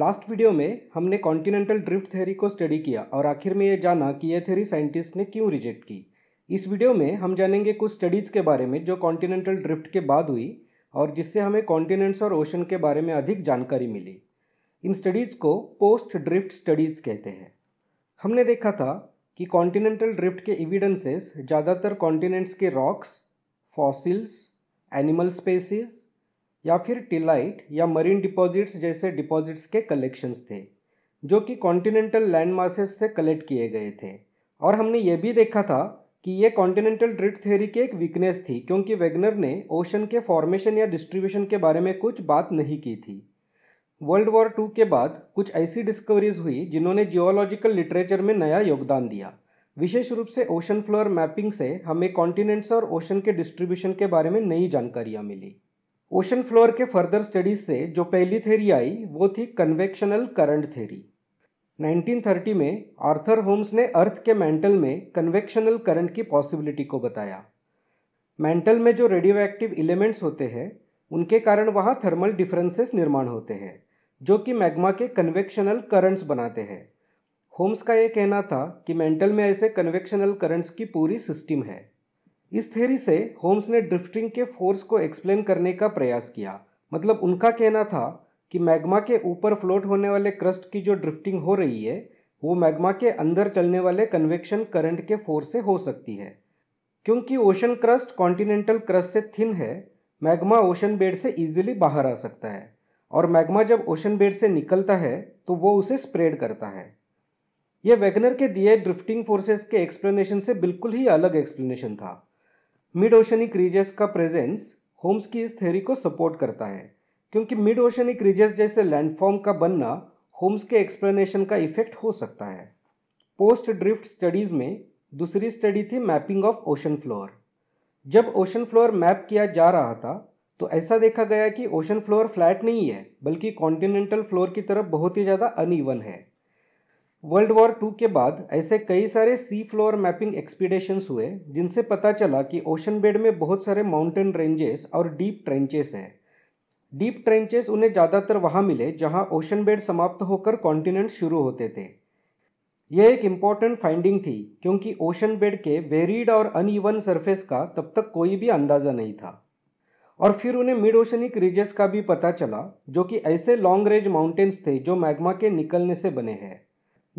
last video में हमने continental drift theory को स्टडी किया और आखिर में ये जाना कि ये थ्योरी साइंटिस्ट ने क्यों रिजेक्ट की इस वीडियो में हम जानेंगे कुछ स्टडीज़ के बारे में जो कॉन्टिनेंटल ड्रिफ्ट के बाद हुई और जिससे हमें कॉन्टिनेंट्स और ओशन के बारे में अधिक जानकारी मिली इन स्टडीज़ को पोस्ट ड्रिफ्ट स्टडीज़ कहते हैं हमने देखा था कि कॉन्टिनेंटल ड्रिफ्ट के एविडेंसेस ज़्यादातर कॉन्टिनेंट्स के रॉक्स फॉसिल्स एनिमल स्पेसिस या फिर टिलाइट या मरीन डिपॉजिट्स जैसे डिपॉजिट्स के कलेक्शंस थे जो कि कॉन्टिनेंटल लैंड मासेस से कलेक्ट किए गए थे और हमने ये भी देखा था कि ये कॉन्टिनेंटल ड्रिफ्ट थ्योरी की एक वीकनेस थी क्योंकि वेगनर ने ओशन के फॉर्मेशन या डिस्ट्रीब्यूशन के बारे में कुछ बात नहीं की थी वर्ल्ड वॉर टू के बाद कुछ ऐसी डिस्कवरीज हुई जिन्होंने जियोलॉजिकल लिटरेचर में नया योगदान दिया विशेष रूप से ओशन फ्लोर मैपिंग से हमें कॉन्टिनेंट्स और ओशन के डिस्ट्रीब्यूशन के बारे में नई जानकारियाँ मिली ओशन फ्लोर के फर्दर स्टडीज से जो पहली थेरी आई वो थी कन्वेक्शनल करंट थेरी 1930 में आर्थर होम्स ने अर्थ के मेंटल में कन्वेक्शनल करंट की पॉसिबिलिटी को बताया मैंटल में जो रेडियो एक्टिव एलिमेंट्स होते हैं उनके कारण वहाँ थर्मल डिफरेंसेस निर्माण होते हैं जो कि मैग्मा के कन्वेक्शनल करंट्स बनाते हैं होम्स का ये कहना था कि मेंटल में ऐसे कन्वेक्शनल करंट्स की पूरी सिस्टम है इस थेरी से होम्स ने ड्रिफ्टिंग के फोर्स को एक्सप्लेन करने का प्रयास किया मतलब उनका कहना था कि मैग्मा के ऊपर फ्लोट होने वाले क्रस्ट की जो ड्रिफ्टिंग हो रही है वो मैग्मा के अंदर चलने वाले कन्वेक्शन करंट के फोर्स से हो सकती है क्योंकि ओशन क्रस्ट कॉन्टिनेंटल क्रस्ट से थिन है मैग्मा ओशन बेड से इजीली बाहर आ सकता है और मैग्मा जब ओशन बेड से निकलता है तो वो उसे स्प्रेड करता है यह वेगनर के दिए ड्रिफ्टिंग फोर्सेस के एक्सप्लेनेशन से बिल्कुल ही अलग एक्सप्लेनेशन था मिड ओशनिक रीजेस का प्रेजेंस होम्स की इस थ्योरी को सपोर्ट करता है क्योंकि मिड ओशनिक रीजेस जैसे लैंडफॉर्म का बनना होम्स के एक्सप्लेनेशन का इफेक्ट हो सकता है पोस्ट ड्रिफ्ट स्टडीज़ में दूसरी स्टडी थी मैपिंग ऑफ ओशन फ्लोर जब ओशन फ्लोर मैप किया जा रहा था तो ऐसा देखा गया कि ओशन फ्लोर फ्लैट नहीं है बल्कि कॉन्टिनेंटल फ्लोर की तरफ बहुत ही ज़्यादा अनइवन है वर्ल्ड वॉर टू के बाद ऐसे कई सारे सी फ्लोर मैपिंग एक्सपीडिशंस हुए जिनसे पता चला कि ओशन बेड में बहुत सारे माउंटेन रेंजेस और डीप ट्रेंचेस हैं डीप ट्रेंचेस उन्हें ज़्यादातर वहाँ मिले जहाँ ओशन बेड समाप्त होकर कॉन्टिनेंट शुरू होते थे यह एक इम्पॉर्टेंट फाइंडिंग थी क्योंकि ओशन बेड के वेरीड और अनइवन सरफेस का तब तक कोई भी अंदाज़ा नहीं था और फिर उन्हें मिड ओशनिक रिजेस का भी पता चला जो कि ऐसे लॉन्ग रेंज माउंटेन्स थे जो मैग्मा के निकलने से बने हैं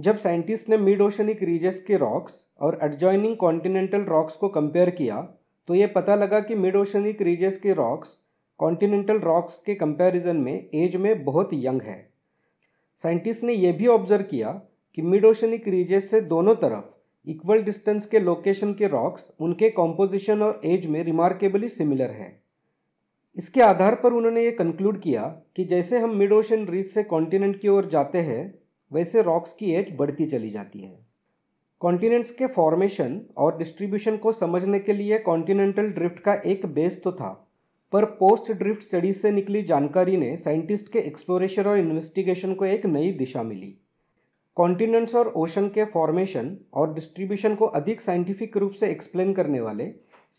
जब साइंटिस्ट ने मिड ओशनिक रीजस के रॉक्स और एडजॉइनिंग कॉन्टिनेंटल रॉक्स को कंपेयर किया तो ये पता लगा कि मिड ओशनिक रीजस के रॉक्स कॉन्टिनेंटल रॉक्स के कंपैरिजन में एज में बहुत यंग है साइंटिस्ट ने यह भी ऑब्जर्व किया कि मिड ओशनिक रीजेस से दोनों तरफ इक्वल डिस्टेंस के लोकेशन के रॉक्स उनके कॉम्पोजिशन और एज में रिमार्केबली सिमिलर हैं इसके आधार पर उन्होंने ये कंक्लूड किया कि जैसे हम मिड ओशन रीज से कॉन्टिनेंट की ओर जाते हैं वैसे रॉक्स की एज बढ़ती चली जाती है कॉन्टिनेंट्स के फॉर्मेशन और डिस्ट्रीब्यूशन को समझने के लिए कॉन्टिनेंटल ड्रिफ्ट का एक बेस तो था पर पोस्ट ड्रिफ्ट स्टडीज से निकली जानकारी ने साइंटिस्ट के एक्सप्लोरेशन और इन्वेस्टिगेशन को एक नई दिशा मिली कॉन्टिनेंट्स और ओशन के फॉर्मेशन और डिस्ट्रीब्यूशन को अधिक साइंटिफिक रूप से एक्सप्लेन करने वाले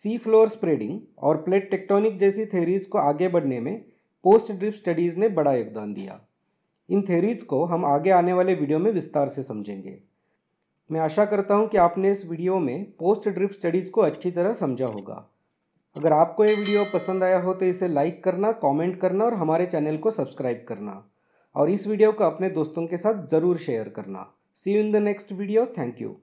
सी फ्लोर स्प्रेडिंग और प्लेट टेक्टोनिक जैसी थेरीज को आगे बढ़ने में पोस्ट ड्रिफ्ट स्टडीज ने बड़ा योगदान दिया इन थेरीज को हम आगे आने वाले वीडियो में विस्तार से समझेंगे मैं आशा करता हूँ कि आपने इस वीडियो में पोस्ट ड्रिफ्ट स्टडीज़ को अच्छी तरह समझा होगा अगर आपको ये वीडियो पसंद आया हो तो इसे लाइक करना कमेंट करना और हमारे चैनल को सब्सक्राइब करना और इस वीडियो को अपने दोस्तों के साथ ज़रूर शेयर करना see you in the next video thank you